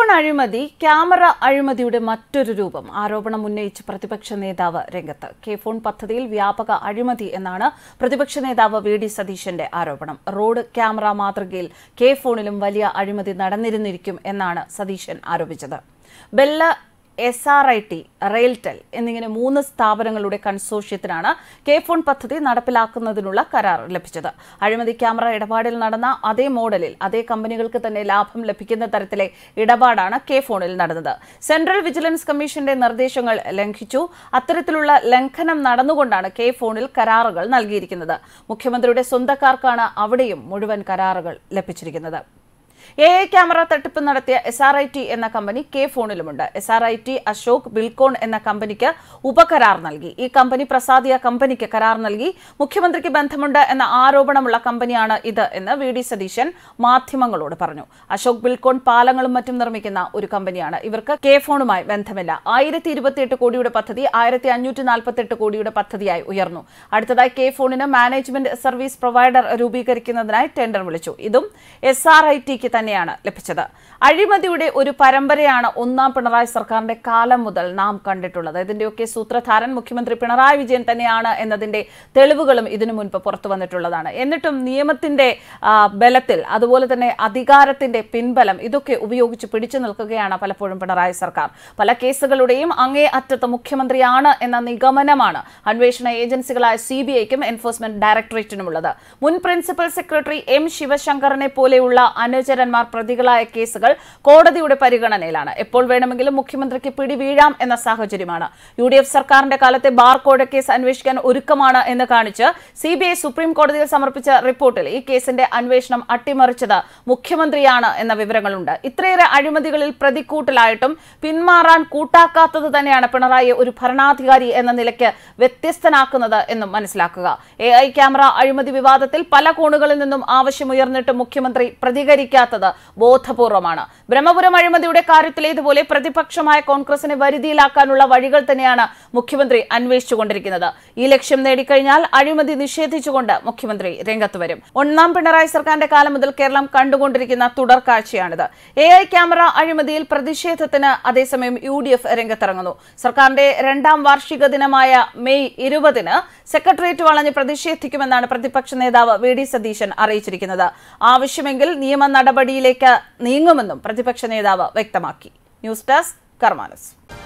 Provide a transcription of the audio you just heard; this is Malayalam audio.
ഫോൺ അഴിമതി ക്യാമറ അഴിമതിയുടെ മറ്റൊരു രൂപം ആരോപണം ഉന്നയിച്ച് പ്രതിപക്ഷ നേതാവ് രംഗത്ത് കെ ഫോൺ പദ്ധതിയിൽ വ്യാപക അഴിമതി എന്നാണ് പ്രതിപക്ഷ നേതാവ് വി ഡി സതീശന്റെ ആരോപണം റോഡ് ക്യാമറ മാതൃകയിൽ കെ ഫോണിലും വലിയ അഴിമതി നടന്നിരുന്നിരിക്കും എന്നാണ് സതീശൻ ആരോപിച്ചത് ബെല്ല S R I T RailTel എന്നിങ്ങനെ മൂന്ന് സ്ഥാപനങ്ങളുടെ കൺസോഷ്യത്തിനാണ് കെ ഫോൺ പദ്ധതി നടപ്പിലാക്കുന്നതിനുള്ള കരാർ ലഭിച്ചത് അഴിമതി ക്യാമറ ഇടപാടിൽ നടന്ന അതേ മോഡലിൽ അതേ കമ്പനികൾക്ക് തന്നെ ലാഭം ലഭിക്കുന്ന തരത്തിലെ ഇടപാടാണ് കെ ഫോണിൽ നടന്നത് സെൻട്രൽ വിജിലൻസ് കമ്മീഷന്റെ നിർദ്ദേശങ്ങൾ ലംഘിച്ചു അത്തരത്തിലുള്ള ലംഘനം നടന്നുകൊണ്ടാണ് കെ ഫോണിൽ കരാറുകൾ നൽകിയിരിക്കുന്നത് മുഖ്യമന്ത്രിയുടെ സ്വന്തക്കാർക്കാണ് അവിടെയും മുഴുവൻ കരാറുകൾ ലഭിച്ചിരിക്കുന്നത് എ ഐ ക്യാമറ തട്ടിപ്പ് നടത്തിയ എസ് ആർ ഐ ടി എന്ന കമ്പനി കെ ഫോണിലുമുണ്ട് S R I T Ashok Buildcon എന്ന കമ്പനിക്ക് ഉപകരാർ നൽകി ഈ കമ്പനി പ്രസാദിയ കമ്പനിക്ക് കരാർ നൽകി മുഖ്യമന്ത്രിക്ക് ബന്ധമുണ്ട് എന്ന ആരോപണമുള്ള കമ്പനിയാണ് ഇത് എന്ന് വി ഡി സതീശൻ മാധ്യമങ്ങളോട് പറഞ്ഞു അശോക് ബിൽകോൺ പാലങ്ങളും മറ്റും നിർമ്മിക്കുന്ന ഒരു കമ്പനിയാണ് ഇവർക്ക് കെ ഫോണുമായി ബന്ധമില്ല ആയിരത്തി ഇരുപത്തിയെട്ട് കോടിയുടെ പദ്ധതി ആയിരത്തി അഞ്ഞൂറ്റി നാൽപ്പത്തെട്ട് കോടിയുടെ പദ്ധതിയായി ഉയർന്നു അടുത്തതായി കെ ഫോണിന് മാനേജ്മെന്റ് സർവീസ് പ്രൊവൈഡർ രൂപീകരിക്കുന്നതിനായി ടെൻഡർ വിളിച്ചു ഇതും എസ് ആർ ഐ ടിക്ക് തന്നെയാണ് ലഭിച്ചത് അഴിമതിയുടെ ഒരു പരമ്പരയാണ് ഒന്നാം പിണറായി സർക്കാരിന്റെ കാലം മുതൽ നാം കണ്ടിട്ടുള്ളത് ഇതിന്റെയൊക്കെ സൂത്രധാരൻ മുഖ്യമന്ത്രി പിണറായി വിജയൻ തന്നെയാണ് എന്നതിന്റെ തെളിവുകളും ഇതിനു മുൻപ് പുറത്തു വന്നിട്ടുള്ളതാണ് എന്നിട്ടും നിയമത്തിന്റെ ബലത്തിൽ അതുപോലെ തന്നെ അധികാരത്തിന്റെ പിൻബലം ഇതൊക്കെ ഉപയോഗിച്ച് പിടിച്ചു നിൽക്കുകയാണ് പലപ്പോഴും പിണറായി സർക്കാർ പല കേസുകളുടെയും അങ്ങേ അറ്റത്ത് മുഖ്യമന്ത്രിയാണ് എന്ന നിഗമനമാണ് അന്വേഷണ ഏജൻസികളായ സി ബി ഐക്കും എൻഫോഴ്സ്മെന്റ് ഡയറക്ടറേറ്റിനുമുള്ളത് മുൻ പ്രിൻസിപ്പൽ സെക്രട്ടറി എം ശിവശങ്കറിനെ പോലെയുള്ള അനുചര ഉന്നതന്മാർ പ്രതികളായ കേസുകൾ കോടതിയുടെ പരിഗണനയിലാണ് എപ്പോൾ വേണമെങ്കിലും മുഖ്യമന്ത്രിക്ക് പിടി വീഴാം എന്ന സാഹചര്യമാണ് യു ഡി എഫ് സർക്കാരിന്റെ കാലത്തെ കോഡ് കേസ് അന്വേഷിക്കാൻ ഒരുക്കമാണ് എന്ന് കാണിച്ച് സി ബി ഐ സുപ്രീം കോടതിയിൽ സമർപ്പിച്ച റിപ്പോർട്ടിൽ ഈ കേസിന്റെ അന്വേഷണം അട്ടിമറിച്ചത് മുഖ്യമന്ത്രിയാണ് എന്ന വിവരങ്ങളുണ്ട് ഇത്രയേറെ അഴിമതികളിൽ പ്രതിക്കൂട്ടിലായിട്ടും പിന്മാറാൻ കൂട്ടാക്കാത്തത് തന്നെയാണ് പിണറായി ഒരു ഭരണാധികാരി എന്ന നിലയ്ക്ക് വ്യത്യസ്തനാക്കുന്നത് എന്നും മനസ്സിലാക്കുക എ ഐ ക്യാമറ അഴിമതി വിവാദത്തിൽ പല കോണുകളിൽ നിന്നും ആവശ്യമുയർന്നിട്ട് മുഖ്യമന്ത്രി പ്രതികരിക്കാത്ത ഇല്ലാത്തത് ബോധപൂർവമാണ് ബ്രഹ്മപുരം അഴിമതിയുടെ കാര്യത്തിൽ ഇതുപോലെ പ്രതിപക്ഷമായ കോൺഗ്രസിനെ വരുതിയിലാക്കാനുള്ള വഴികൾ തന്നെയാണ് മുഖ്യമന്ത്രി അന്വേഷിച്ചുകൊണ്ടിരിക്കുന്നത് ഈ ലക്ഷ്യം നേടിക്കഴിഞ്ഞാൽ അഴിമതി നിഷേധിച്ചുകൊണ്ട് മുഖ്യമന്ത്രി രംഗത്ത് വരും ഒന്നാം പിണറായി സർക്കാരിന്റെ കാലം മുതൽ കേരളം കണ്ടുകൊണ്ടിരിക്കുന്ന കാഴ്ചയാണിത് എ ഐ ക്യാമറ അഴിമതിയിൽ പ്രതിഷേധത്തിന് അതേസമയം യു ഡി എഫ് രംഗത്തിറങ്ങുന്നു സർക്കാരിന്റെ രണ്ടാം വാർഷിക ദിനമായ മെയ് ഇരുപതിന് സെക്രട്ടേറിയറ്റ് വളഞ്ഞ് പ്രതിഷേധിക്കുമെന്നാണ് പ്രതിപക്ഷ നേതാവ് വി ഡി സതീശൻ അറിയിച്ചിരിക്കുന്നത് ആവശ്യമെങ്കിൽ നിയമ നടപടിയിലേക്ക് നീങ്ങുമെന്നും പ്രതിപക്ഷ നേതാവ് വ്യക്തമാക്കി ന്യൂസ് ഡെസ്ക് കർമാനസ്